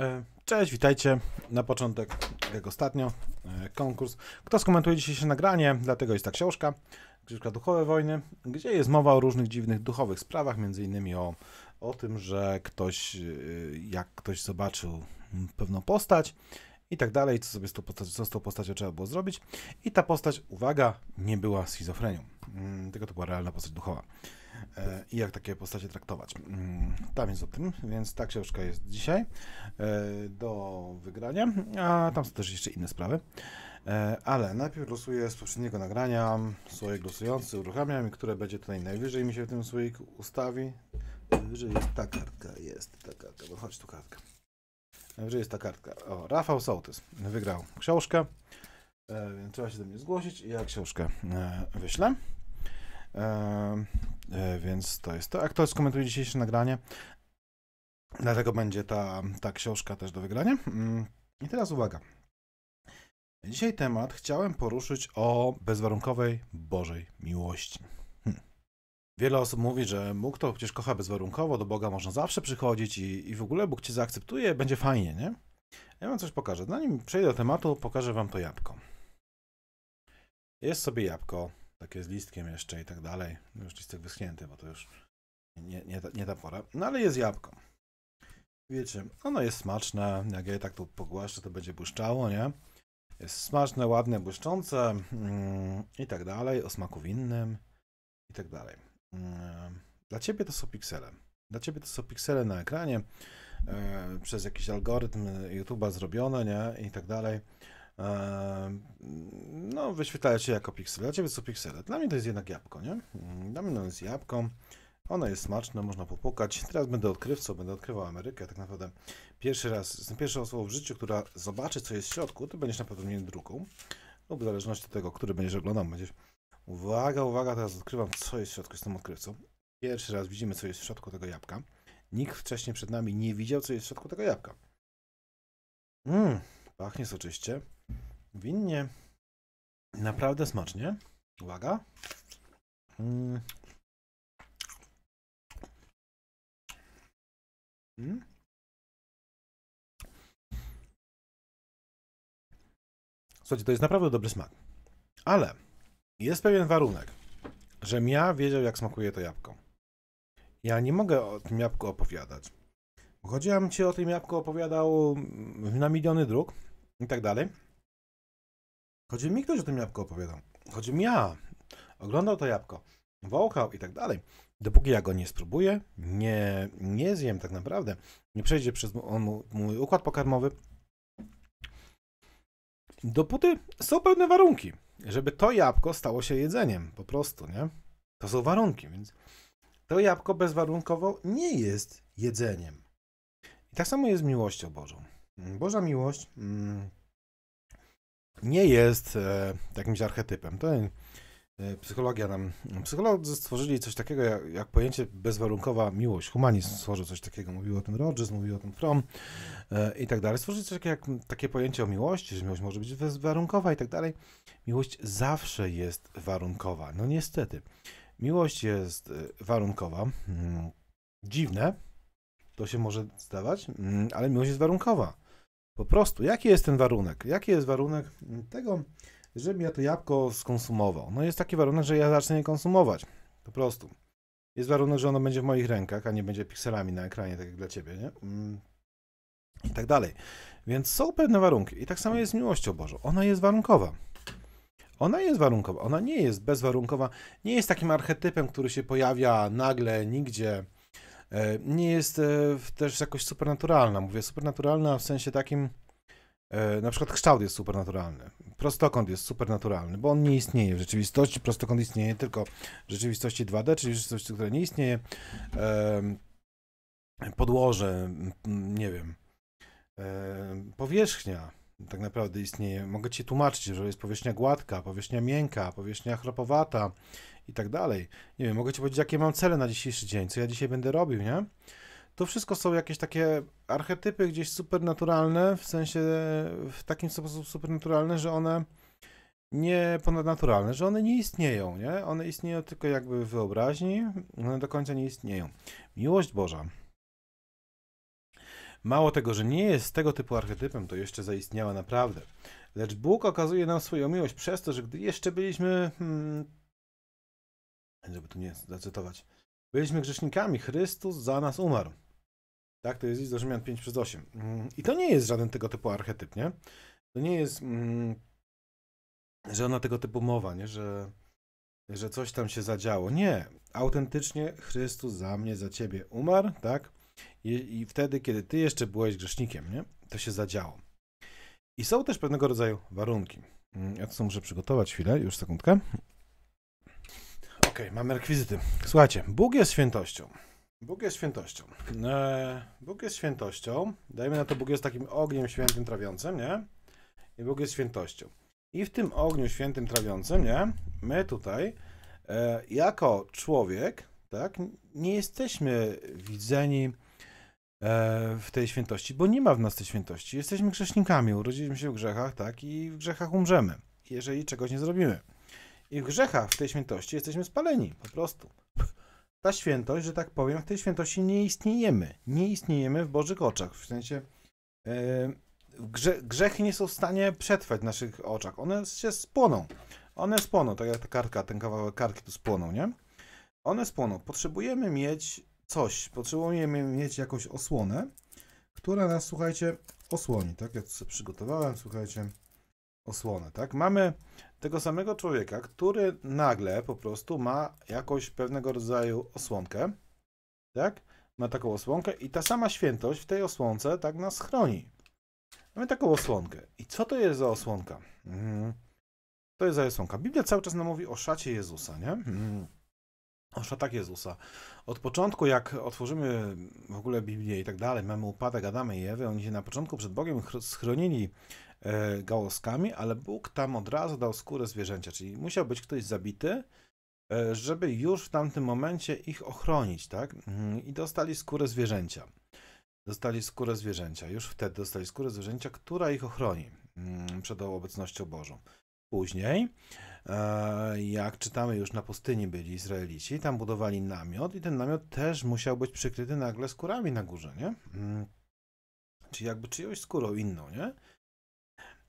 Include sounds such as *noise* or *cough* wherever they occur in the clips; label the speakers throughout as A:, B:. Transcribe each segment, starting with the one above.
A: E, cześć, witajcie. Na początek, jak ostatnio, e, konkurs. Kto skomentuje dzisiejsze nagranie, dlatego jest ta książka, Książka Duchowe Wojny, gdzie jest mowa o różnych dziwnych duchowych sprawach, między innymi o, o tym, że ktoś, e, jak ktoś zobaczył pewną postać i tak dalej, co sobie z tą, postać, co z tą postacią trzeba było zrobić. I ta postać, uwaga, nie była schizofrenią, mm, tylko to była realna postać duchowa. E, i jak takie postacie traktować. Mm, tam jest o tym, więc ta książka jest dzisiaj e, do wygrania, a tam są też jeszcze inne sprawy. E, ale najpierw losuję z poprzedniego nagrania słoik losujący, uruchamiam i które będzie tutaj najwyżej mi się w tym słoik ustawi. Najwyżej jest ta kartka, jest ta kartka, bo chodź tu kartka. Najwyżej jest ta kartka. O, Rafał Sołtys wygrał książkę, więc trzeba się do mnie zgłosić i ja książkę wyślę. E, więc to jest to. A kto skomentuje dzisiejsze nagranie? Dlatego będzie ta, ta książka też do wygrania. Mm, I teraz uwaga. Dzisiaj temat chciałem poruszyć o bezwarunkowej Bożej miłości. Hm. Wiele osób mówi, że Bóg to przecież kocha bezwarunkowo, do Boga można zawsze przychodzić i, i w ogóle Bóg cię zaakceptuje, będzie fajnie, nie? Ja wam coś pokażę. Zanim przejdę do tematu, pokażę wam to jabłko. Jest sobie jabłko, takie z listkiem jeszcze i tak dalej. No już listek wyschnięty, bo to już nie, nie, ta, nie ta pora. No ale jest jabłko. Wiecie, ono jest smaczne, jak ja je tak tu pogłaszczę, to będzie błyszczało, nie? Jest smaczne, ładne, błyszczące yy, i tak dalej, o smaku winnym i tak dalej. Yy, dla Ciebie to są piksele. Dla Ciebie to są piksele na ekranie yy, przez jakiś algorytm YouTube'a zrobione, nie? I tak dalej no, wyświetlają się jako piksele. Dla Ciebie są piksele. Dla mnie to jest jednak jabłko, nie? Mhm. Dla mnie to jest jabłko. Ono jest smaczne, można popukać. Teraz będę odkrywcą, będę odkrywał Amerykę. Tak naprawdę pierwszy raz, jestem pierwszą osobą w życiu, która zobaczy, co jest w środku. to będziesz na pewno mieli drugą. Lub w zależności od tego, który będziesz oglądał, będziesz... Uwaga, uwaga, teraz odkrywam, co jest w środku. Jestem odkrywcą. Pierwszy raz widzimy, co jest w środku tego jabłka. Nikt wcześniej przed nami nie widział, co jest w środku tego jabłka. Mmm, pachnie soczyście winnie. Naprawdę smacznie. Uwaga. Mm. Mm. Słuchajcie, to jest naprawdę dobry smak. Ale jest pewien warunek, że ja wiedział, jak smakuje to jabłko. Ja nie mogę o tym jabłku opowiadać. Chodziłem ci o tym jabłku opowiadał na miliony dróg i tak dalej. Choć mi ktoś o tym jabłku opowiadał. mi ja oglądał to jabłko, wąchał i tak dalej. Dopóki ja go nie spróbuję, nie, nie zjem tak naprawdę, nie przejdzie przez on, mój układ pokarmowy, dopóty są pewne warunki, żeby to jabłko stało się jedzeniem, po prostu, nie? To są warunki, więc to jabłko bezwarunkowo nie jest jedzeniem. I tak samo jest z miłością Bożą. Boża miłość mm, nie jest e, jakimś archetypem. To e, psychologia nam. Psycholodzy stworzyli coś takiego jak, jak, pojęcie bezwarunkowa miłość. Humanizm stworzył coś takiego. Mówił o tym Rogers, mówił o tym Fromm e, i tak dalej. Stworzyli coś takiego jak takie pojęcie o miłości, że miłość może być bezwarunkowa i tak dalej. Miłość zawsze jest warunkowa. No niestety. Miłość jest e, warunkowa. Hmm. Dziwne, to się może zdawać, hmm, ale miłość jest warunkowa. Po prostu, jaki jest ten warunek? Jaki jest warunek tego, żebym ja to jabłko skonsumował? No jest taki warunek, że ja zacznę je konsumować. Po prostu. Jest warunek, że ono będzie w moich rękach, a nie będzie pikselami na ekranie, tak jak dla ciebie, nie? Mm. I tak dalej. Więc są pewne warunki. I tak samo jest z miłością Bożą. Ona jest warunkowa. Ona jest warunkowa, ona nie jest bezwarunkowa, nie jest takim archetypem, który się pojawia nagle, nigdzie, E, nie jest e, też jakoś supernaturalna. Mówię supernaturalna w sensie takim, e, na przykład kształt jest supernaturalny, prostokąt jest supernaturalny, bo on nie istnieje w rzeczywistości, prostokąt istnieje tylko w rzeczywistości 2D, czyli w rzeczywistości, która nie istnieje, podłoże, nie wiem, powierzchnia tak naprawdę istnieje. Mogę ci tłumaczyć, że jest powierzchnia gładka, powierzchnia miękka, powierzchnia chropowata i tak dalej. Nie wiem, mogę ci powiedzieć, jakie mam cele na dzisiejszy dzień, co ja dzisiaj będę robił, nie? To wszystko są jakieś takie archetypy gdzieś supernaturalne, w sensie w takim sposób supernaturalne, że one nie ponadnaturalne, że one nie istnieją, nie? One istnieją tylko jakby w wyobraźni, one do końca nie istnieją. Miłość Boża. Mało tego, że nie jest tego typu archetypem, to jeszcze zaistniała naprawdę. Lecz Bóg okazuje nam swoją miłość przez to, że gdy jeszcze byliśmy hmm, żeby tu nie zacytować. Byliśmy grzesznikami, Chrystus za nas umarł. Tak, to jest list do Rzymian 5 przez 8. Mm, I to nie jest żaden tego typu archetyp, nie? To nie jest mm, żadna tego typu mowa, nie? Że, że coś tam się zadziało. Nie. Autentycznie Chrystus za mnie, za ciebie umarł, tak? I, I, wtedy, kiedy ty jeszcze byłeś grzesznikiem, nie? To się zadziało. I są też pewnego rodzaju warunki. Mm, ja to muszę przygotować chwilę, już sekundkę. Okej, okay, mamy rekwizyty. Słuchajcie, Bóg jest świętością. Bóg jest świętością. E, Bóg jest świętością. Dajmy na to, Bóg jest takim ogniem świętym trawiącym, nie? I Bóg jest świętością. I w tym ogniu świętym trawiącym, nie? My tutaj, e, jako człowiek, tak? Nie jesteśmy widzeni e, w tej świętości, bo nie ma w nas tej świętości. Jesteśmy grzesznikami, urodziliśmy się w grzechach, tak? I w grzechach umrzemy, jeżeli czegoś nie zrobimy i w grzechach, w tej świętości jesteśmy spaleni, po prostu. Ta świętość, że tak powiem, w tej świętości nie istniejemy. Nie istniejemy w Bożych oczach. W sensie yy, grze, grzechy nie są w stanie przetrwać w naszych oczach. One się spłoną. One spłoną, tak jak ta kartka, ten kawałek karki tu spłoną, nie? One spłoną. Potrzebujemy mieć coś. Potrzebujemy mieć jakąś osłonę, która nas, słuchajcie, osłoni, tak? Ja sobie przygotowałem, słuchajcie, osłonę, tak? Mamy tego samego człowieka, który nagle po prostu ma jakąś pewnego rodzaju osłonkę, tak? Ma taką osłonkę i ta sama świętość w tej osłonce tak nas chroni. Mamy taką osłonkę. I co to jest za osłonka? Mhm. To jest za osłonka. Biblia cały czas nam mówi o szacie Jezusa, nie? Mm. O szatach Jezusa. Od początku, jak otworzymy w ogóle Biblię i tak dalej, mamy upadek Adama i Ewy, oni się na początku przed Bogiem schronili E, gałązkami, ale Bóg tam od razu dał skórę zwierzęcia, czyli musiał być ktoś zabity, e, żeby już w tamtym momencie ich ochronić, tak? Mm, I dostali skórę zwierzęcia. Dostali skórę zwierzęcia, już wtedy dostali skórę zwierzęcia, która ich ochroni mm, przed obecnością Bożą. Później, e, jak czytamy, już na pustyni byli Izraelici, tam budowali namiot i ten namiot też musiał być przykryty nagle skórami na górze, nie? Mm. Czyli jakby czyjąś skórą inną, nie?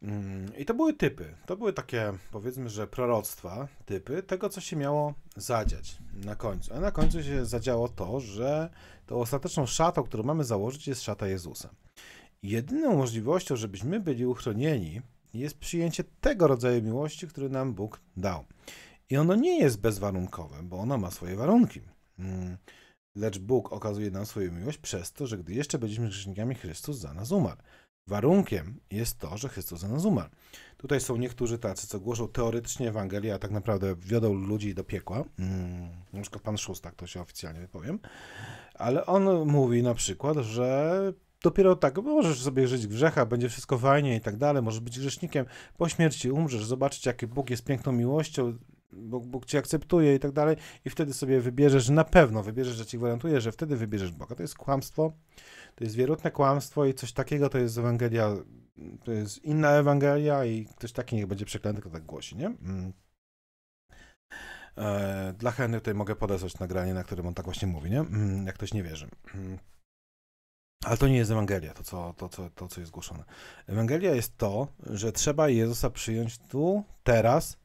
A: Mm, I to były typy. To były takie, powiedzmy, że proroctwa, typy tego, co się miało zadziać na końcu. A na końcu się zadziało to, że tą ostateczną szatą, którą mamy założyć, jest szata Jezusa. Jedyną możliwością, żebyśmy byli uchronieni, jest przyjęcie tego rodzaju miłości, który nam Bóg dał. I ono nie jest bezwarunkowe, bo ono ma swoje warunki. Mm, lecz Bóg okazuje nam swoją miłość przez to, że gdy jeszcze byliśmy grzesznikami, Chrystus za nas umarł. Warunkiem jest to, że Chrystus za nas umarł. Tutaj są niektórzy tacy, co głoszą teoretycznie Ewangelię, a tak naprawdę wiodą ludzi do piekła. Mm, na przykład pan tak to się oficjalnie wypowiem. Ale on mówi na przykład, że dopiero tak, możesz sobie żyć w grzechach, będzie wszystko fajnie i tak dalej, możesz być grzesznikiem, po śmierci umrzesz, zobaczyć jaki Bóg jest piękną miłością, Bóg, Bóg cię akceptuje i tak dalej i wtedy sobie wybierzesz, na pewno wybierzesz, że ci gwarantuję, że wtedy wybierzesz Boga. To jest kłamstwo, to jest wierutne kłamstwo i coś takiego to jest Ewangelia, to jest inna Ewangelia i ktoś taki niech będzie przeklęty, kto tak głosi, nie? Mm. E, dla Henry tutaj mogę podesłać nagranie, na którym on tak właśnie mówi, nie? Mm, jak ktoś nie wierzy. Mm. Ale to nie jest Ewangelia, to co, to, co, to, co jest głoszone. Ewangelia jest to, że trzeba Jezusa przyjąć tu, teraz,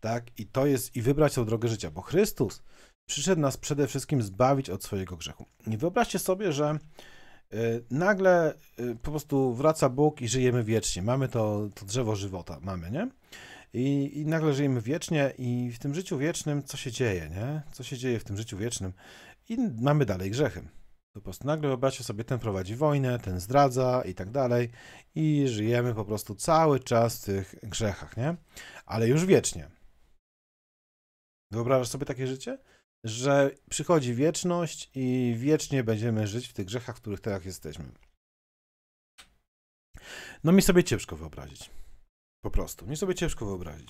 A: tak? I to jest, i wybrać tą drogę życia, bo Chrystus przyszedł nas przede wszystkim zbawić od swojego grzechu. Nie wyobraźcie sobie, że Y, nagle y, po prostu wraca Bóg i żyjemy wiecznie. Mamy to, to drzewo żywota, mamy, nie? I, I, nagle żyjemy wiecznie i w tym życiu wiecznym co się dzieje, nie? Co się dzieje w tym życiu wiecznym? I mamy dalej grzechy. Po prostu nagle wyobraźcie sobie, ten prowadzi wojnę, ten zdradza i tak dalej i żyjemy po prostu cały czas w tych grzechach, nie? Ale już wiecznie. Wyobrażasz sobie takie życie? że przychodzi wieczność i wiecznie będziemy żyć w tych grzechach, w których teraz jesteśmy. No mi sobie ciężko wyobrazić. Po prostu. Mi sobie ciężko wyobrazić.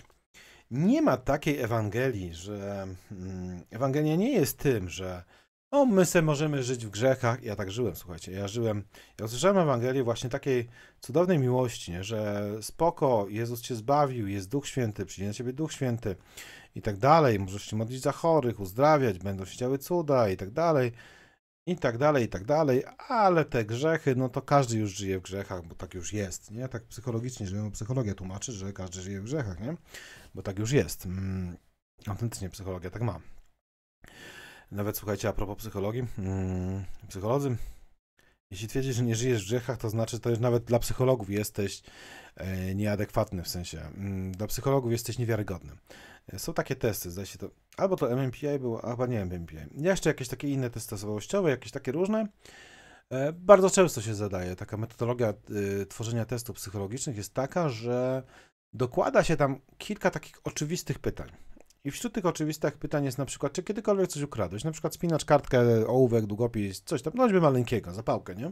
A: Nie ma takiej Ewangelii, że mm, Ewangelia nie jest tym, że o, my se możemy żyć w grzechach. Ja tak żyłem, słuchajcie. Ja żyłem, ja usłyszałem Ewangelię właśnie takiej cudownej miłości, nie? że spoko, Jezus cię zbawił, jest Duch Święty, przyjdzie na ciebie Duch Święty i tak dalej. Możesz się modlić za chorych, uzdrawiać, będą się działy cuda i tak dalej. I tak dalej, i tak dalej, ale te grzechy, no to każdy już żyje w grzechach, bo tak już jest, nie? Tak psychologicznie żyją, psychologia tłumaczy, że każdy żyje w grzechach, nie? Bo tak już jest. Mm, autentycznie psychologia tak ma. Nawet słuchajcie, a propos psychologii, mm, psycholodzy, jeśli twierdzisz, że nie żyjesz w grzechach, to znaczy, to już nawet dla psychologów jesteś e, nieadekwatny, w sensie, mm, dla psychologów jesteś niewiarygodny. Są takie testy, zdaje się to, albo to MMPI było, albo nie MMPI. Jeszcze jakieś takie inne testy osobowościowe, jakieś takie różne. E, bardzo często się zadaje. Taka metodologia y, tworzenia testów psychologicznych jest taka, że dokłada się tam kilka takich oczywistych pytań. I wśród tych oczywistych pytań jest na przykład, czy kiedykolwiek coś ukradłeś, na przykład spinacz, kartkę, ołówek, długopis, coś tam, no choćby maleńkiego, zapałkę, nie?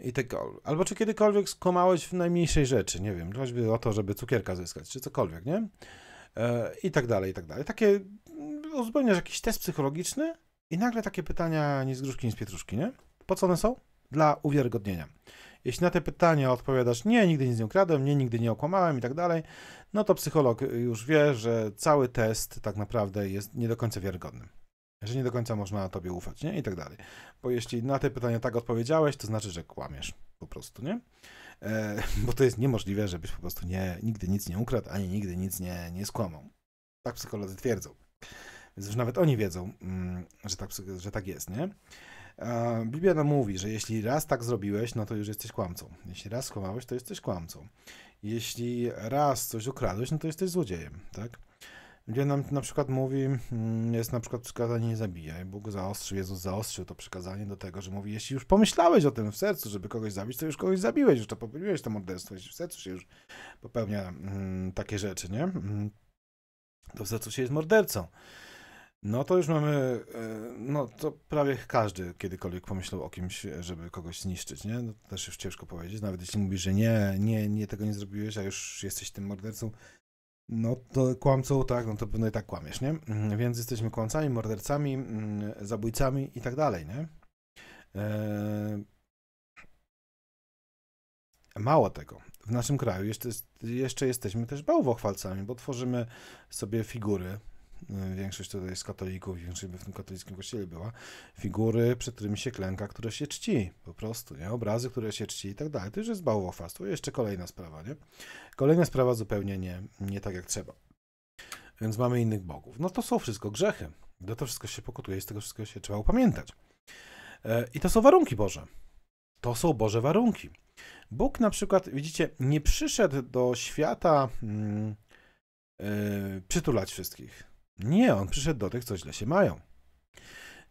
A: I tego. Tak albo czy kiedykolwiek skomałeś w najmniejszej rzeczy, nie wiem, choćby o to, żeby cukierka zyskać, czy cokolwiek, nie? E, i tak dalej, i tak dalej. Takie, mm, uzupełniasz jakiś test psychologiczny i nagle takie pytania nie z gruszki, nie z pietruszki, nie? Po co one są? Dla uwiarygodnienia. Jeśli na te pytania odpowiadasz, nie, nigdy nic nie ukradłem, nie, nigdy nie okłamałem i tak dalej, no to psycholog już wie, że cały test tak naprawdę jest nie do końca wiarygodny. Że nie do końca można tobie ufać, nie? I tak dalej. Bo jeśli na te pytania tak odpowiedziałeś, to znaczy, że kłamiesz po prostu, nie? E, *laughs* bo to jest niemożliwe, żebyś po prostu nie, nigdy nic nie ukradł, ani nigdy nic nie, nie skłamał. Tak psycholodzy twierdzą. Więc już nawet oni wiedzą, mm, że tak, że tak jest, nie? Biblia nam mówi, że jeśli raz tak zrobiłeś, no to już jesteś kłamcą. Jeśli raz skłamałeś, to jesteś kłamcą. Jeśli raz coś ukradłeś, no to jesteś złodziejem, tak? gdzie nam na przykład mówi, mm, jest na przykład przykazanie nie zabijaj. Bóg zaostrzył, Jezus zaostrzył to przykazanie do tego, że mówi, jeśli już pomyślałeś o tym w sercu, żeby kogoś zabić, to już kogoś zabiłeś, już to popełniłeś to morderstwo, jeśli w sercu się już popełnia mm, takie rzeczy, nie? Mm, to w sercu się jest mordercą. No to już mamy, e, no to prawie każdy kiedykolwiek pomyślał o kimś, żeby kogoś zniszczyć, nie? No, to też już ciężko powiedzieć, nawet jeśli mówisz, że nie, nie, nie, tego nie zrobiłeś, a już jesteś tym mordercą, no to kłamcą, tak, no to pewno i tak kłamiesz, nie? Mhm, więc jesteśmy kłamcami, mordercami, mm, zabójcami i tak dalej, nie? E, mało tego, w naszym kraju jeszcze, jeszcze jesteśmy też bałwochwalcami, bo tworzymy sobie figury, Y, większość tutaj jest katolików, większość by w tym katolickim kościele była, figury, przed którymi się klęka, które się czci, po prostu, nie? Obrazy, które się czci i tak dalej. To już jest bałwochwalstwo. Jeszcze kolejna sprawa, nie? Kolejna sprawa zupełnie nie, nie tak jak trzeba. Więc mamy innych bogów. No to są wszystko grzechy. Do to wszystko się pokutuje, z tego wszystkiego się trzeba upamiętać. Y, I to są warunki Boże. To są Boże warunki. Bóg na przykład, widzicie, nie przyszedł do świata yy, przytulać wszystkich. Nie, on przyszedł do tych, co źle się mają.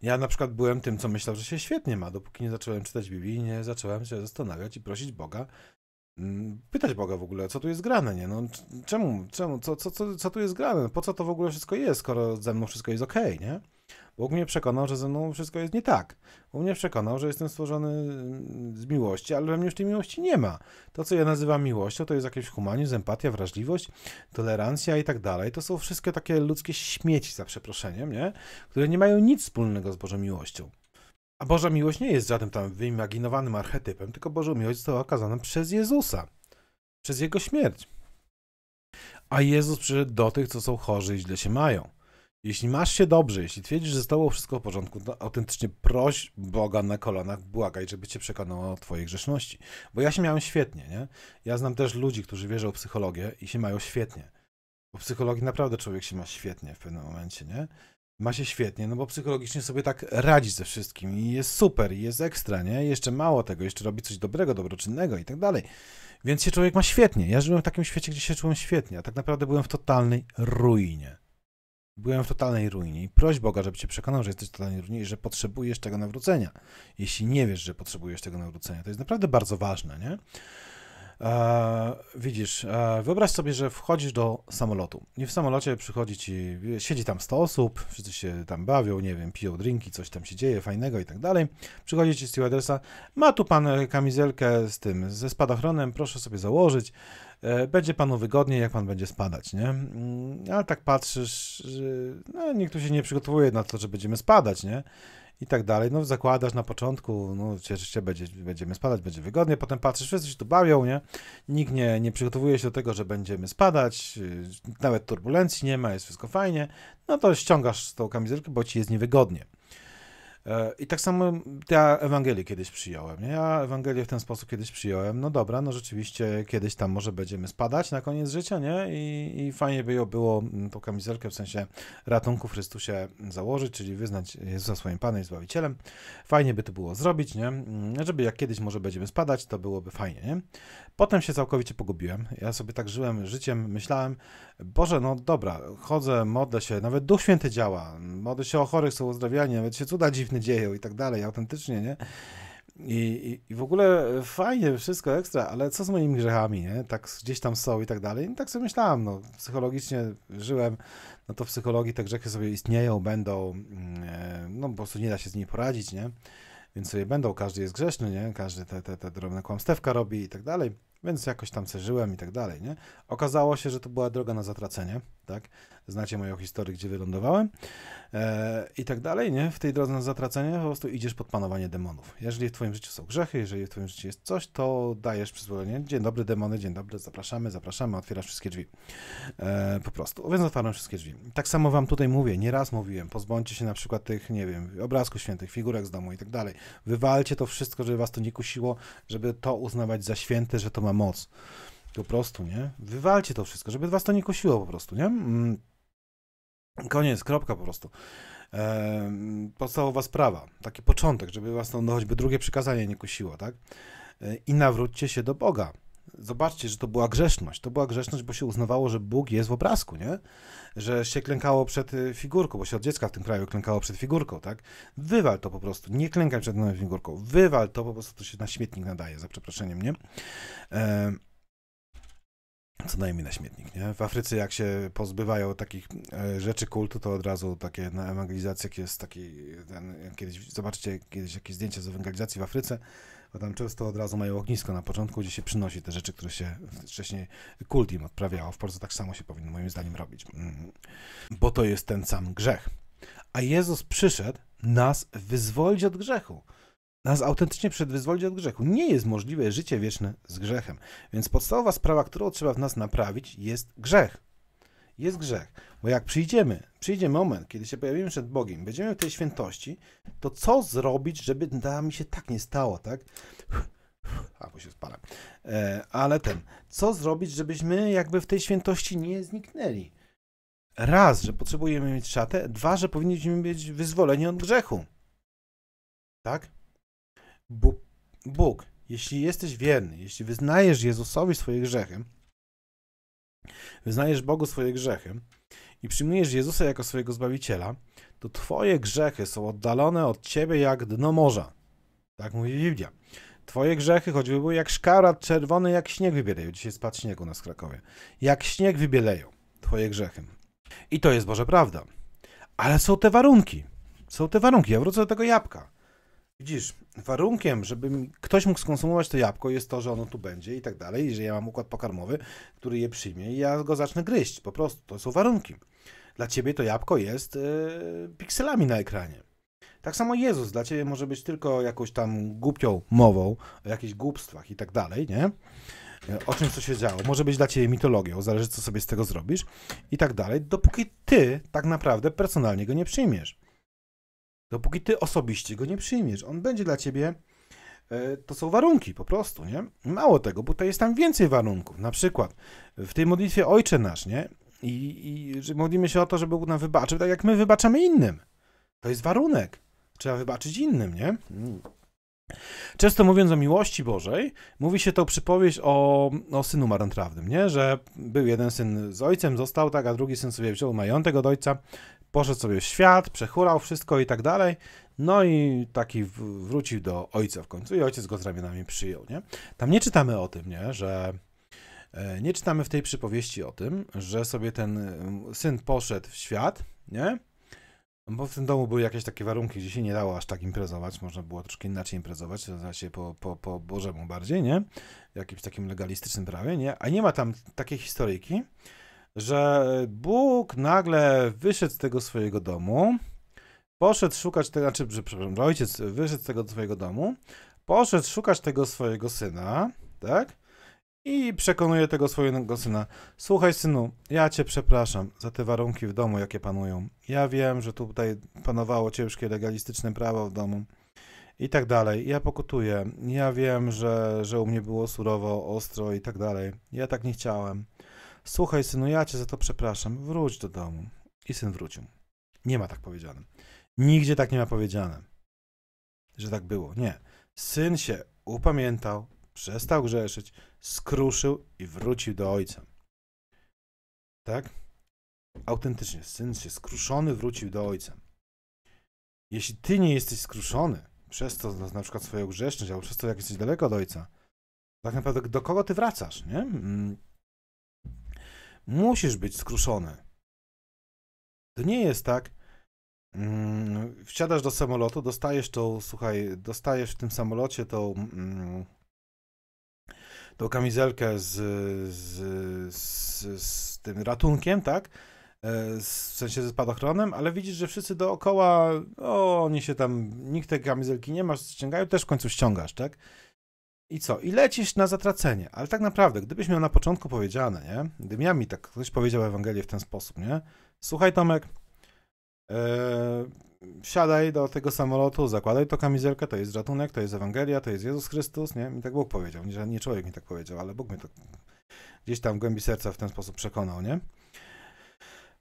A: Ja na przykład byłem tym, co myślał, że się świetnie ma, dopóki nie zacząłem czytać Biblii, nie zacząłem się zastanawiać i prosić Boga, mm, pytać Boga w ogóle, co tu jest grane, nie? No, czemu, czemu, co, co, co, co tu jest grane? Po co to w ogóle wszystko jest, skoro ze mną wszystko jest okej, okay, nie? Bóg mnie przekonał, że ze mną wszystko jest nie tak. Bóg mnie przekonał, że jestem stworzony mm, z miłości, ale we mnie już tej miłości nie ma. To, co ja nazywam miłością, to jest jakiś humanizm, empatia, wrażliwość, tolerancja i tak dalej. To są wszystkie takie ludzkie śmieci, za przeproszeniem, nie? które nie mają nic wspólnego z Bożą miłością. A Boża miłość nie jest żadnym tam wyimaginowanym archetypem, tylko Bożą miłość została okazana przez Jezusa, przez Jego śmierć. A Jezus przyszedł do tych, co są chorzy i źle się mają. Jeśli masz się dobrze, jeśli twierdzisz, że z tobą wszystko w porządku, to autentycznie proś Boga na kolanach, błagaj, żeby cię przekonał o twojej grzeszności. Bo ja się miałem świetnie, nie? Ja znam też ludzi, którzy wierzą w psychologię i się mają świetnie. Bo psychologii naprawdę człowiek się ma świetnie w pewnym momencie, nie? Ma się świetnie, no bo psychologicznie sobie tak radzi ze wszystkim i jest super, i jest ekstra, nie? Jeszcze mało tego, jeszcze robi coś dobrego, dobroczynnego i tak dalej. Więc się człowiek ma świetnie. Ja żyłem w takim świecie, gdzie się czułem świetnie, a tak naprawdę byłem w totalnej ruinie Byłem w totalnej ruinie i proś Boga, żeby cię przekonał, że jesteś w totalnej ruinie i że potrzebujesz tego nawrócenia. Jeśli nie wiesz, że potrzebujesz tego nawrócenia, to jest naprawdę bardzo ważne, nie? E, widzisz, e, wyobraź sobie, że wchodzisz do samolotu i w samolocie przychodzi ci, siedzi tam 100 osób, wszyscy się tam bawią, nie wiem, piją drinki, coś tam się dzieje fajnego i tak dalej. Przychodzi ci stewardessa, ma tu pan kamizelkę z tym, ze spadochronem, proszę sobie założyć. E, będzie panu wygodniej, jak pan będzie spadać, nie? Mm, ale tak patrzysz, że no, nikt tu się nie przygotowuje na to, że będziemy spadać, nie? I tak dalej. No zakładasz na początku, no cieszysz się, będzie, będziemy spadać, będzie wygodnie, potem patrzysz, wszyscy się tu bawią, nie? Nikt nie, nie przygotowuje się do tego, że będziemy spadać, y, nawet turbulencji nie ma, jest wszystko fajnie. No to ściągasz tą kamizelkę, bo ci jest niewygodnie. E, I tak samo ja Ewangelię kiedyś przyjąłem. Nie? Ja Ewangelię w ten sposób kiedyś przyjąłem. No dobra, no rzeczywiście kiedyś tam może będziemy spadać na koniec życia, nie? I, i fajnie by ją było tą kamizelkę w sensie ratunku w Chrystusie założyć, czyli wyznać Jezusa swoim Panem i Zbawicielem. Fajnie by to było zrobić, nie? Mm, żeby jak kiedyś może będziemy spadać, to byłoby fajnie, nie? Potem się całkowicie pogubiłem. Ja sobie tak żyłem życiem, myślałem, Boże, no dobra, chodzę, modlę się, nawet Duch Święty działa, modlę się o chorych, są uzdrawiani, nawet się cuda dziwne dzieją i tak dalej, autentycznie, nie? I, I, i, w ogóle fajnie, wszystko ekstra, ale co z moimi grzechami, nie? Tak gdzieś tam są i tak dalej. I no tak sobie myślałem, no, psychologicznie żyłem, no to w psychologii te grzechy sobie istnieją, będą, mm, e, no po prostu nie da się z nimi poradzić, nie? więc sobie będą, każdy jest grzeszny, nie? Każdy te, te, te drobne kłamstewka robi i tak dalej więc jakoś tam przeżyłem i tak dalej, nie? Okazało się, że to była droga na zatracenie, tak? Znacie moją historię, gdzie wylądowałem e, i tak dalej, nie? W tej drodze na zatracenie po prostu idziesz pod panowanie demonów. Jeżeli w twoim życiu są grzechy, jeżeli w twoim życiu jest coś, to dajesz przyzwolenie, dzień dobry demony, dzień dobry, zapraszamy, zapraszamy, otwierasz wszystkie drzwi. E, po prostu, więc otwarłem wszystkie drzwi. Tak samo wam tutaj mówię, nieraz mówiłem, pozbądźcie się na przykład tych, nie wiem, obrazków świętych, figurek z domu i tak dalej. Wywalcie to wszystko, żeby was to nie kusiło, żeby to uznawać za święte, że to ma moc. Po prostu, nie? Wywalcie to wszystko, żeby was to nie kusiło po prostu, nie? Mm. Koniec, kropka po prostu. podstawowa sprawa, taki początek, żeby was to no, choćby drugie przykazanie nie kusiło, tak? E, I nawróćcie się do Boga. Zobaczcie, że to była grzeszność. To była grzeszność, bo się uznawało, że Bóg jest w obrazku, nie? Że się klękało przed y, figurką, bo się od dziecka w tym kraju klękało przed figurką, tak? Wywal to po prostu, nie klękaj przed nową figurką. Wywal to po prostu, to się na śmietnik nadaje, za przeproszeniem, nie? E co najmniej na śmietnik, nie? W Afryce jak się pozbywają takich e, rzeczy kultu, to od razu takie na ewangelizację, jak jest taki, ten, kiedyś, zobaczcie kiedyś jakieś zdjęcia z ewangelizacji w Afryce, bo tam często od razu mają ognisko na początku, gdzie się przynosi te rzeczy, które się wcześniej kultim odprawiało. W Polsce tak samo się powinno moim zdaniem robić, mm. bo to jest ten sam grzech. A Jezus przyszedł nas wyzwolić od grzechu nas autentycznie przedwyzwolić od grzechu. Nie jest możliwe życie wieczne z grzechem. Więc podstawowa sprawa, którą trzeba w nas naprawić, jest grzech jest grzech. Bo jak przyjdziemy, przyjdzie moment, kiedy się pojawimy przed Bogiem, będziemy w tej świętości, to co zrobić, żeby da mi się tak nie stało, tak? Albo się spala. E, ale ten, co zrobić, żebyśmy jakby w tej świętości nie zniknęli? Raz, że potrzebujemy mieć szatę, dwa, że powinniśmy być wyzwoleni od grzechu. Tak? Bóg, Bóg, jeśli jesteś wierny, jeśli wyznajesz Jezusowi swoje grzechy, wyznajesz Bogu swoje grzechy i przyjmujesz Jezusa jako swojego Zbawiciela, to twoje grzechy są oddalone od ciebie jak dno morza. Tak mówi Biblia. Twoje grzechy choćby były jak szkarat czerwony, jak śnieg wybieleją. Dzisiaj spadł śnieg u nas w Krakowie. Jak śnieg wybieleją twoje grzechy. I to jest Boże prawda. Ale są te warunki. Są te warunki. Ja wrócę do tego jabłka. Widzisz, warunkiem, żeby ktoś mógł skonsumować to jabłko jest to, że ono tu będzie i tak dalej, i że ja mam układ pokarmowy, który je przyjmie i ja go zacznę gryźć, po prostu, to są warunki. Dla ciebie to jabłko jest yy, pikselami na ekranie. Tak samo Jezus dla ciebie może być tylko jakąś tam głupią mową, o jakichś głupstwach i tak dalej, nie? E, o czymś, co się działo. Może być dla ciebie mitologią, zależy, co sobie z tego zrobisz i tak dalej, dopóki ty tak naprawdę personalnie go nie przyjmiesz dopóki no, ty osobiście go nie przyjmiesz. On będzie dla ciebie, e, to są warunki po prostu, nie? Mało tego, bo tutaj jest tam więcej warunków. Na przykład w tej modlitwie Ojcze Nasz, nie? I, i że modlimy się o to, żeby Bóg nam wybaczył, tak jak my wybaczamy innym. To jest warunek. Trzeba wybaczyć innym, nie? Często mówiąc o miłości Bożej, mówi się to przypowieść o, o synu marnotrawnym, nie? Że był jeden syn z ojcem, został tak, a drugi syn sobie wziął majątek od ojca, poszedł sobie w świat, przechurał wszystko i tak dalej. No i taki wrócił do ojca w końcu i ojciec go z ramionami przyjął, nie? Tam nie czytamy o tym, nie? Że e, nie czytamy w tej przypowieści o tym, że sobie ten e, syn poszedł w świat, nie? Bo w tym domu były jakieś takie warunki, gdzie się nie dało aż tak imprezować, można było troszkę inaczej imprezować, to znaczy po, po, po Bożemu bardziej, nie? Jakimś takim legalistycznym prawie, nie? A nie ma tam takiej historyjki, że Bóg nagle wyszedł z tego swojego domu, poszedł szukać, tego, znaczy, że, przepraszam, ojciec wyszedł z tego swojego domu, poszedł szukać tego swojego syna, tak? I przekonuje tego swojego syna. Słuchaj, synu, ja cię przepraszam za te warunki w domu, jakie panują. Ja wiem, że tutaj panowało ciężkie legalistyczne prawo w domu i tak dalej. Ja pokutuję. Ja wiem, że, że u mnie było surowo, ostro i tak dalej. Ja tak nie chciałem. Słuchaj, synu, ja cię za to przepraszam, wróć do domu. I syn wrócił. Nie ma tak powiedziane. Nigdzie tak nie ma powiedziane, że tak było. Nie. Syn się upamiętał, przestał grzeszyć, skruszył i wrócił do ojca. Tak? Autentycznie, syn się skruszony wrócił do ojca. Jeśli ty nie jesteś skruszony przez to, na przykład swoją grzeszność, albo przez to, jak jesteś daleko od ojca, tak naprawdę do kogo ty wracasz, nie? Mm musisz być skruszony. To nie jest tak. Mm, wsiadasz do samolotu, dostajesz tą, słuchaj, dostajesz w tym samolocie tą, mm, tą kamizelkę z, z, z, z tym ratunkiem, tak? E, w sensie ze spadochronem, ale widzisz, że wszyscy dookoła, o, oni się tam, nikt tej kamizelki nie ma, ściągają, też w końcu ściągasz, tak? I co? I lecisz na zatracenie. Ale tak naprawdę, gdybyś miał na początku powiedziane, nie? Gdybym ja mi tak ktoś powiedział Ewangelię w ten sposób, nie? Słuchaj Tomek, yy, e, siadaj do tego samolotu, zakładaj to kamizelkę, to jest ratunek, to jest Ewangelia, to jest Jezus Chrystus, nie? Mi tak Bóg powiedział, nie, nie człowiek mi tak powiedział, ale Bóg mnie to tak gdzieś tam w głębi serca w ten sposób przekonał, nie?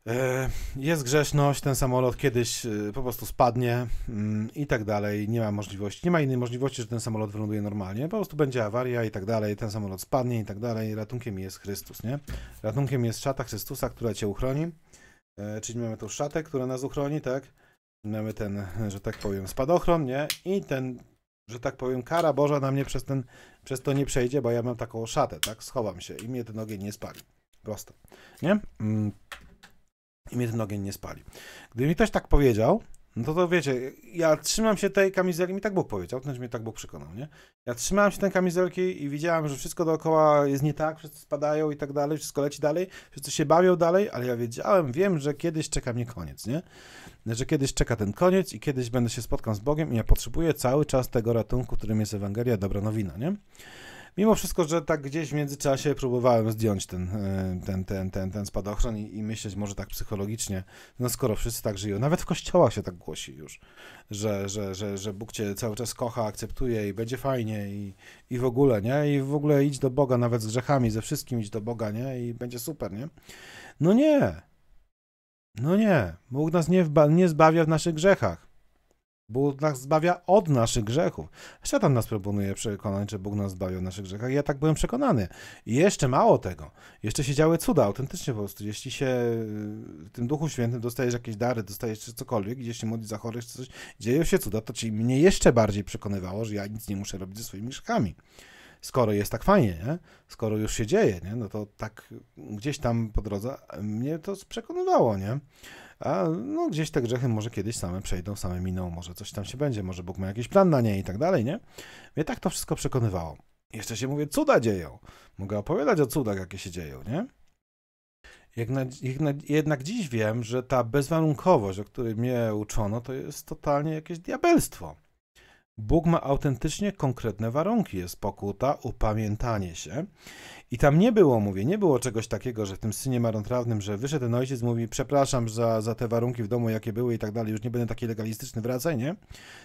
A: E, jest grzeszność, ten samolot kiedyś e, po prostu spadnie mm, i tak dalej. Nie ma możliwości, nie ma innej możliwości, że ten samolot wyląduje normalnie. Po prostu będzie awaria i tak dalej, ten samolot spadnie i tak dalej. Ratunkiem jest Chrystus, nie? Ratunkiem jest szata Chrystusa, która cię uchroni. E, czyli mamy tą szatę, która nas uchroni, tak? Mamy ten, że tak powiem, spadochron, nie? I ten, że tak powiem, kara Boża na mnie przez, ten, przez to nie przejdzie, bo ja mam taką szatę, tak? Schowam się i mnie te nogi nie spali. prosto, nie? Mm i mnie ten ogień nie spali. Gdyby mi ktoś tak powiedział, no to, to wiecie, ja trzymam się tej kamizelki, mi tak Bóg powiedział, znaczy mnie tak Bóg przekonał, nie? Ja trzymałem się tej kamizelki i widziałem, że wszystko dookoła jest nie tak, wszyscy spadają i tak dalej, wszystko leci dalej, wszyscy się bawią dalej, ale ja wiedziałem, wiem, że kiedyś czeka mnie koniec, nie? Że kiedyś czeka ten koniec i kiedyś będę się spotkał z Bogiem i ja potrzebuję cały czas tego ratunku, którym jest Ewangelia, dobra nowina, nie? Mimo wszystko, że tak gdzieś w międzyczasie próbowałem zdjąć ten, e, ten, ten, ten, ten spadochron i, i myśleć może tak psychologicznie, no skoro wszyscy tak żyją, nawet w kościołach się tak głosi już, że, że, że, że Bóg cię cały czas kocha, akceptuje i będzie fajnie i, i w ogóle, nie? I w ogóle idź do Boga, nawet z grzechami, ze wszystkim idź do Boga, nie? I będzie super, nie? No nie, no nie, Bóg nas nie, nie zbawia w naszych grzechach. Bóg nas zbawia od naszych grzechów. Szatan nas proponuje przekonać, że Bóg nas zbawia od naszych grzechów. Ja tak byłem przekonany. I jeszcze mało tego. Jeszcze się działy cuda, autentycznie po prostu. Jeśli się y, w tym Duchu Świętym dostajesz jakieś dary, dostajesz czy cokolwiek, gdzieś się modlić za chorych, czy coś, dzieją się cuda, to ci mnie jeszcze bardziej przekonywało, że ja nic nie muszę robić ze swoimi grzechami skoro jest tak fajnie, nie? skoro już się dzieje, nie? no to tak gdzieś tam po drodze y, mnie to przekonywało, nie? A no, gdzieś te grzechy może kiedyś same przejdą, same miną, może coś tam się będzie, może Bóg ma jakiś plan na nie i tak dalej, nie? Mnie tak to wszystko przekonywało. Jeszcze się mówię, cuda dzieją. Mogę opowiadać o cudach, jakie się dzieją, nie? Jednak, jednak dziś wiem, że ta bezwarunkowość, o której mnie uczono, to jest totalnie jakieś diabelstwo. Bóg ma autentycznie konkretne warunki. Jest pokuta, upamiętanie się. I tam nie było, mówię, nie było czegoś takiego, że w tym synie marnotrawnym, że wyszedł ten ojciec, mówi, przepraszam za, za te warunki w domu, jakie były i tak dalej, już nie będę taki legalistyczny, wracaj, nie?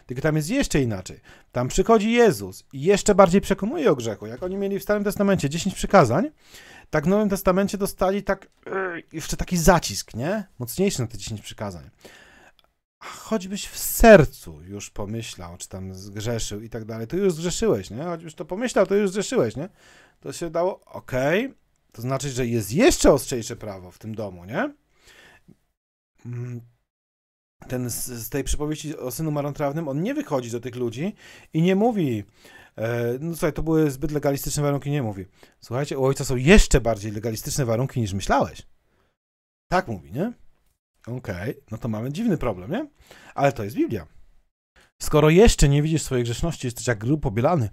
A: Tylko tam jest jeszcze inaczej. Tam przychodzi Jezus i jeszcze bardziej przekonuje o grzechu. Jak oni mieli w Starym Testamencie 10 przykazań, tak w Nowym Testamencie dostali tak, e, jeszcze taki zacisk, nie? Mocniejszy na te 10 przykazań choćbyś w sercu już pomyślał, czy tam zgrzeszył i tak dalej, to już zgrzeszyłeś, nie? Choćbyś to pomyślał, to już zgrzeszyłeś, nie? To się dało, okej, okay, to znaczy, że jest jeszcze ostrzejsze prawo w tym domu, nie? Mm. Ten z, z tej przypowieści o synu marnotrawnym, on nie wychodzi do tych ludzi i nie mówi, e, no słuchaj, to były zbyt legalistyczne warunki, nie mówi. Słuchajcie, u ojca są jeszcze bardziej legalistyczne warunki niż myślałeś. Tak mówi, nie? Okej, okay, no to mamy dziwny problem, nie? Ale to jest Biblia. Skoro jeszcze nie widzisz swojej grzeszności, jesteś jak grób pobielany,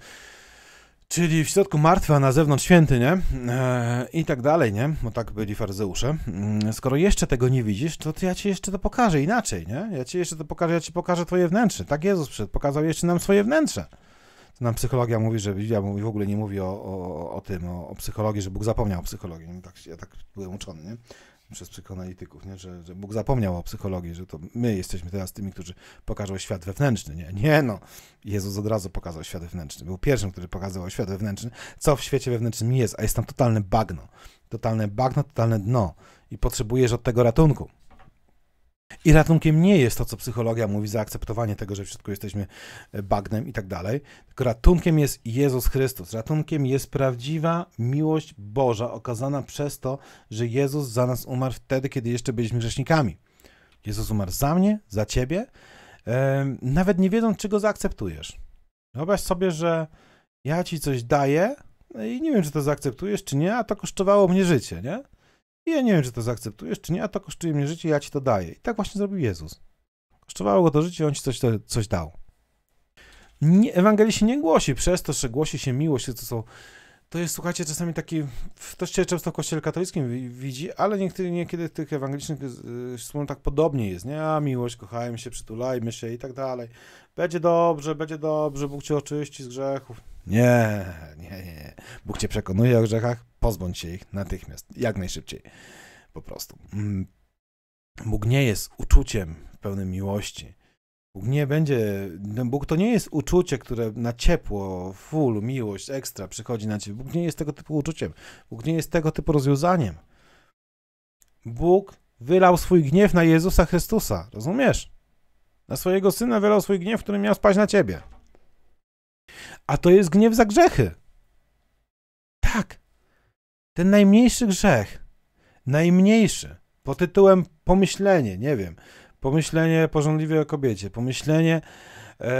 A: czyli w środku martwy, a na zewnątrz święty, nie? Eee, I tak dalej, nie? Bo tak byli faryzeusze. Eee, skoro jeszcze tego nie widzisz, to, to ja ci jeszcze to pokażę inaczej, nie? Ja ci jeszcze to pokażę, ja ci pokażę twoje wnętrze. Tak Jezus przed pokazał jeszcze nam swoje wnętrze. To nam psychologia mówi, że Biblia mówi, w ogóle nie mówi o, o, o tym, o, o, psychologii, że Bóg zapomniał o psychologii. Tak, ja tak byłem uczony, nie? przez psychoanalityków, nie? Że, że Bóg zapomniał o psychologii, że to my jesteśmy teraz tymi, którzy pokażą świat wewnętrzny. Nie, nie no. Jezus od razu pokazał świat wewnętrzny. Był pierwszym, który pokazał świat wewnętrzny, co w świecie wewnętrznym jest, a jest tam totalne bagno. Totalne bagno, totalne dno. I potrzebujesz od tego ratunku. I ratunkiem nie jest to, co psychologia mówi, zaakceptowanie tego, że w środku jesteśmy e, bagnem i tak dalej. Tylko ratunkiem jest Jezus Chrystus. Ratunkiem jest prawdziwa miłość Boża okazana przez to, że Jezus za nas umarł wtedy, kiedy jeszcze byliśmy grzesznikami. Jezus umarł za mnie, za ciebie, nawet nie wiedząc, czego zaakceptujesz. Wyobraź sobie, że ja ci coś daję no i nie wiem, czy to zaakceptujesz, czy nie, a to kosztowało mnie życie, nie? I ja nie wiem, czy to zaakceptujesz, czy nie, a to kosztuje mnie życie, ja ci to daję. I tak właśnie zrobił Jezus. Kosztowało go to życie, on ci coś, coś dał. Nie, Ewangelii się nie głosi przez to, że głosi się miłość, to są to jest, słuchajcie, czasami taki, to się często w kościele katolickim widzi, ale niekiedy, niekiedy w tych ewangelicznych y, wspólnot tak podobnie jest, nie? A miłość, kochajmy się, przytulajmy się i tak dalej. Będzie dobrze, będzie dobrze, Bóg cię oczyści z grzechów. Nie, nie, nie. Bóg cię przekonuje o grzechach, pozbądź się ich natychmiast, jak najszybciej. Po prostu. Mm. Bóg nie jest uczuciem pełnym miłości. Bóg nie będzie, no Bóg to nie jest uczucie, które na ciepło, full, miłość, ekstra przychodzi na ciebie. Bóg nie jest tego typu uczuciem. Bóg nie jest tego typu rozwiązaniem. Bóg wylał swój gniew na Jezusa Chrystusa, rozumiesz? Na swojego syna wylał swój gniew, który miał spaść na ciebie. A to jest gniew za grzechy. Tak. Ten najmniejszy grzech, najmniejszy, pod tytułem pomyślenie, nie wiem, pomyślenie pożądliwie o kobiecie, pomyślenie, e,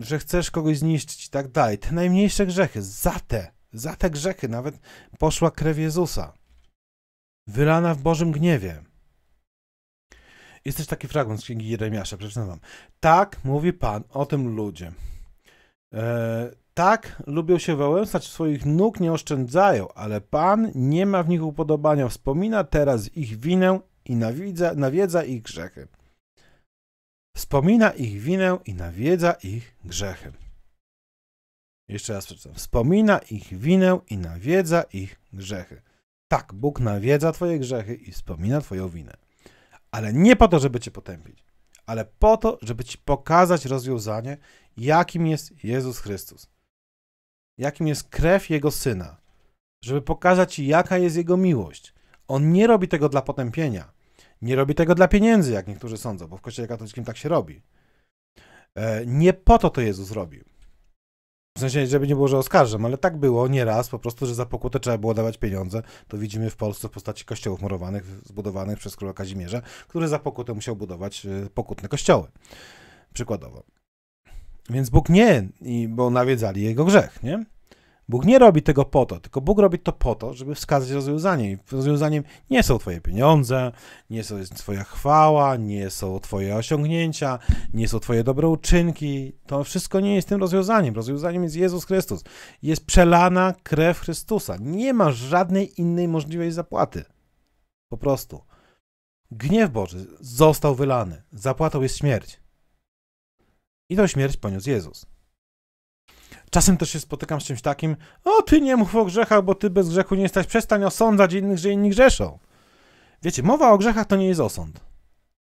A: że chcesz kogoś zniszczyć i tak dalej. Te najmniejsze grzechy, za te, za te grzechy nawet poszła krew Jezusa, wylana w Bożym gniewie. Jest też taki fragment z księgi Jeremiasza, przeczytam wam. Tak mówi Pan o tym ludzie, E, tak, lubią się wałęsać, swoich nóg nie oszczędzają, ale Pan nie ma w nich upodobania. Wspomina teraz ich winę i nawiedza, nawiedza ich grzechy. Wspomina ich winę i nawiedza ich grzechy. Jeszcze raz przeczytam. Wspomina ich winę i nawiedza ich grzechy. Tak, Bóg nawiedza Twoje grzechy i wspomina Twoją winę. Ale nie po to, żeby Cię potępić ale po to, żeby Ci pokazać rozwiązanie, jakim jest Jezus Chrystus, jakim jest krew Jego Syna, żeby pokazać Ci, jaka jest Jego miłość. On nie robi tego dla potępienia, nie robi tego dla pieniędzy, jak niektórzy sądzą, bo w Kościele katolickim tak się robi. E, nie po to to Jezus robił. W sensie, żeby nie było, że oskarżam, ale tak było nieraz po prostu, że za pokutę trzeba było dawać pieniądze. To widzimy w Polsce w postaci kościołów murowanych, zbudowanych przez króla Kazimierza, który za pokutę musiał budować y, pokutne kościoły. Przykładowo. Więc Bóg nie, bo nawiedzali jego grzech, nie? Bóg nie robi tego po to, tylko Bóg robi to po to, żeby wskazać rozwiązanie. I rozwiązaniem nie są Twoje pieniądze, nie są Twoja chwała, nie są Twoje osiągnięcia, nie są Twoje dobre uczynki. To wszystko nie jest tym rozwiązaniem. Rozwiązaniem jest Jezus Chrystus. Jest przelana krew Chrystusa. Nie ma żadnej innej możliwej zapłaty. Po prostu. Gniew Boży został wylany. Zapłatą jest śmierć. I tą śmierć poniósł Jezus. Czasem też się spotykam z czymś takim, o ty nie mów o grzechach, bo ty bez grzechu nie jesteś, przestań osądzać innych, że inni grzeszą. Wiecie, mowa o grzechach to nie jest osąd.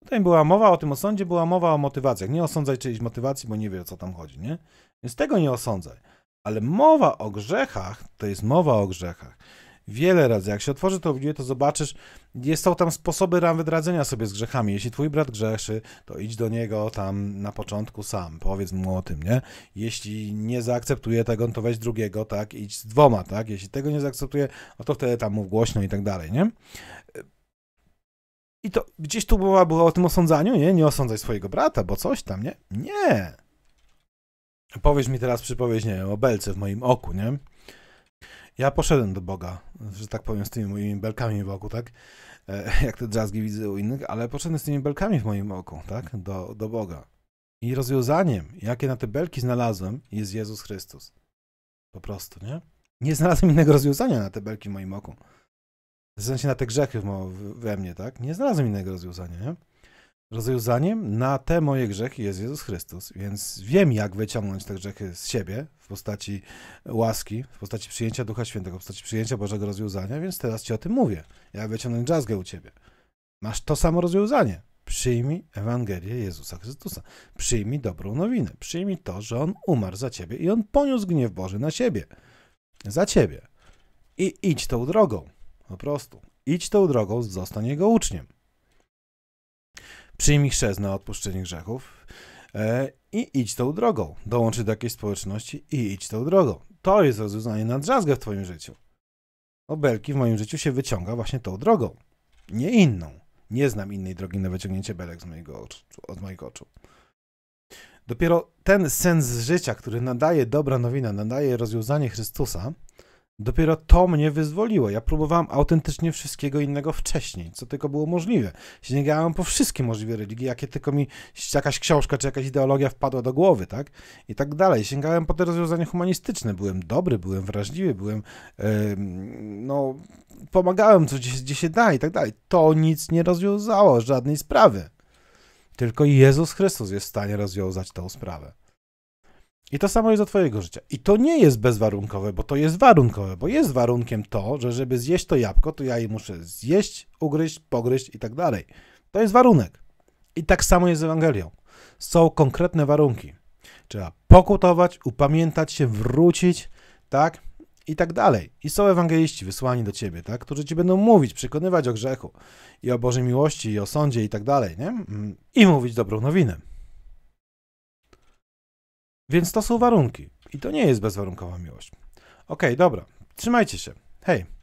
A: Tutaj była mowa o tym osądzie, była mowa o motywacjach. Nie osądzaj czyjejś motywacji, bo nie wie o co tam chodzi, nie? Więc tego nie osądzaj. Ale mowa o grzechach to jest mowa o grzechach. Wiele razy. Jak się otworzy to Biblię, to zobaczysz, jest, są tam sposoby ram wydradzenia sobie z grzechami. Jeśli twój brat grzeszy, to idź do niego tam na początku sam, powiedz mu o tym, nie? Jeśli nie zaakceptuje tego, no to weź drugiego, tak? Idź z dwoma, tak? Jeśli tego nie zaakceptuje, no to wtedy tam mów głośno i tak dalej, nie? I to gdzieś tu była, była o tym osądzaniu, nie? Nie osądzaj swojego brata, bo coś tam, nie? Nie! Powiesz mi teraz przypowiedź, nie o belce w moim oku, nie? Ja poszedłem do Boga, że tak powiem, z tymi moimi belkami w oku, tak? E, jak te drzazgi widzę u innych, ale poszedłem z tymi belkami w moim oku, tak? Do, do Boga. I rozwiązaniem, jakie na te belki znalazłem, jest Jezus Chrystus. Po prostu, nie? Nie znalazłem innego rozwiązania na te belki w moim oku. W sensie na te grzechy we mnie, tak? Nie znalazłem innego rozwiązania, nie? rozwiązaniem na te moje grzechy jest Jezus Chrystus, więc wiem, jak wyciągnąć te grzechy z siebie w postaci łaski, w postaci przyjęcia Ducha Świętego, w postaci przyjęcia Bożego rozwiązania, więc teraz Ci o tym mówię. Ja wyciągnę drzazgę u Ciebie. Masz to samo rozwiązanie. Przyjmij Ewangelię Jezusa Chrystusa. Przyjmij dobrą nowinę. Przyjmij to, że On umarł za Ciebie i On poniósł gniew Boży na Ciebie. Za Ciebie. I idź tą drogą. Po prostu. Idź tą drogą, zostań Jego uczniem przyjmij chrzest na odpuszczenie grzechów e, i idź tą drogą. dołącz do jakiejś społeczności i idź tą drogą. To jest rozwiązanie na drzazgę w twoim życiu. Obelki w moim życiu się wyciąga właśnie tą drogą, nie inną. Nie znam innej drogi na wyciągnięcie belek z mojego oczu, od moich oczu. Dopiero ten sens życia, który nadaje dobra nowina, nadaje rozwiązanie Chrystusa, Dopiero to mnie wyzwoliło. Ja próbowałem autentycznie wszystkiego innego wcześniej, co tylko było możliwe. Sięgałem po wszystkie możliwe religie, jakie tylko mi jakaś książka czy jakaś ideologia wpadła do głowy, tak? I tak dalej. Sięgałem po te rozwiązania humanistyczne. Byłem dobry, byłem wrażliwy, byłem, yy, no, pomagałem, co gdzie, gdzie się da i tak dalej. To nic nie rozwiązało żadnej sprawy. Tylko Jezus Chrystus jest w stanie rozwiązać tę sprawę. I to samo jest do Twojego życia. I to nie jest bezwarunkowe, bo to jest warunkowe, bo jest warunkiem to, że żeby zjeść to jabłko, to ja je muszę zjeść, ugryźć, pogryźć i tak dalej. To jest warunek. I tak samo jest z Ewangelią. Są konkretne warunki. Trzeba pokutować, upamiętać się, wrócić, tak? I tak dalej. I są ewangeliści wysłani do ciebie, tak? Którzy ci będą mówić, przekonywać o grzechu i o Bożej miłości i o sądzie i tak dalej, nie? Mm. I mówić dobrą nowinę. Więc to są warunki. I to nie jest bezwarunkowa miłość. Okej, okay, dobra. Trzymajcie się. Hej.